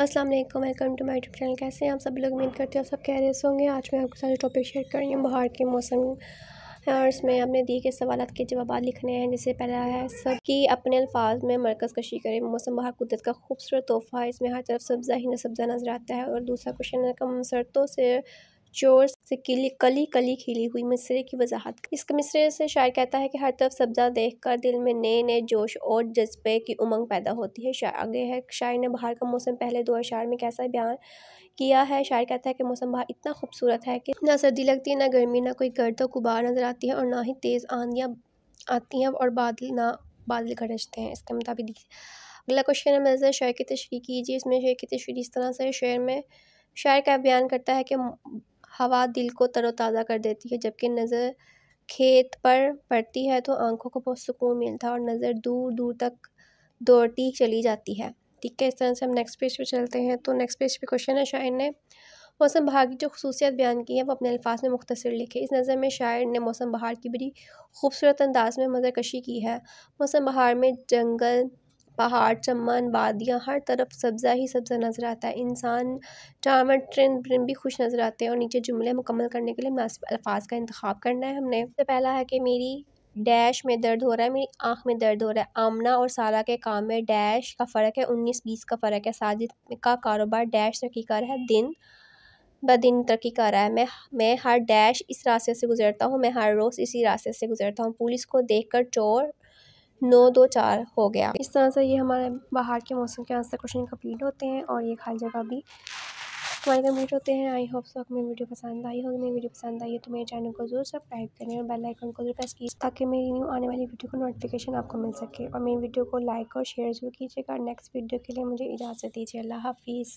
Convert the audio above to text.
अस्सलाम वालेकुम welcome to my YouTube channel कैसे हैं आप सब लोग उम्मीद करते हैं आप सब कह रहे होंगे आज मैं आपके सारे टॉपिक शेयर कर रही हूँ बाहर के मौसम और इसमें आपने दिए गए सवाल के जवाब लिखने हैं जैसे पहला है सब कि अपने अल्फाज में मरकज़ कशी करें मौसम बाहर कुदरत का खूबसूरत तोहफ़ा है इसमें हर तरफ सब्ज़ा ही न सब्ज़ा नज़र आता है और दूसरा क्वेश्चन है कम शर्तों से चोर से किली कली कली खिली हुई मिसरे की वजाहत इस मिसरे से शायर कहता है कि हर तरफ सब्जा देखकर दिल में नए नए जोश और जज्बे की उमंग पैदा होती है शायर आगे है शायर ने बाहर का मौसम पहले दो अशार में कैसा बयान किया है शायर कहता है कि मौसम बाहर इतना खूबसूरत है कि ना सर्दी लगती है ना गर्मी ना कोई गर्द और गुबार नज़र आती है और ना ही तेज़ आंधियाँ आती हैं और बादल ना बादल गरजते हैं इसके मुताबिक अगला क्वेश्चन है मज़ा शायर की तशरी कीजिए इसमें शेर की तशरी इस तरह से शेर में शायर का बयान करता है कि हवा दिल को तरोताज़ा कर देती है जबकि नज़र खेत पर पड़ती है तो आंखों को बहुत सुकून मिलता है और नज़र दूर दूर तक दौड़ती चली जाती है ठीक है इस तरह से हम नेक्स्ट पेज पे चलते हैं तो नेक्स्ट पेज पे क्वेश्चन है शायर ने मौसम बहार की जो खसूसियत बयान की है वो अपने अल्फाज में मुख्तर लिखे इस नज़र में शायर ने मौसम बहार की बड़ी खूबसूरत अंदाज में मज़रकशी की है मौसम बहार में जंगल पहाड़ चम्मन वादियाँ हर तरफ सब्ज़ा ही सब्ज़ा नज़र आता है इंसान चावल ट्रेन ब्रिन भी खुश नज़र आते हैं और नीचे जुमले मुकम्मल करने के लिए मुनासिब अल्फाज का इंतखब करना है हमने सबसे पहला है कि मेरी डैश में दर्द हो रहा है मेरी आँख में दर्द हो रहा है आमना और सारा के काम में डैश का फ़र्क है उन्नीस बीस का फ़र्क है साजिद का कारोबार डैश तरक्की कर रहा है दिन ब दिन तरक्की कर रहा है मैं मैं हर डैश इस रास्ते से गुजरता हूँ मैं हर रोज़ इसी रास्ते से गुजरता हूँ पुलिस को देखकर चोर नौ दो चार हो गया इस तरह से ये हमारे बाहर के मौसम के आंसर क्वेश्चन कम्प्लीट होते हैं और ये खाली जगह भी हमारे कम्प्लीट होते हैं आई होप सो आपको मेरी वीडियो पसंद आई होगी मेरी वीडियो पसंद आई है तो मेरे चैनल को जरूर सब्सक्राइब करें और बेल आइकन को जरूर प्रेस कीजिए ताकि मेरी न्यू आने वाली वीडियो को नोटिफिकेशन आपको मिल सके और मेरी वीडियो को लाइक और शेयर जरूर कीजिएगा नेक्स्ट वीडियो के लिए मुझे इजाज़त दीजिए अल्लाह हाफिज़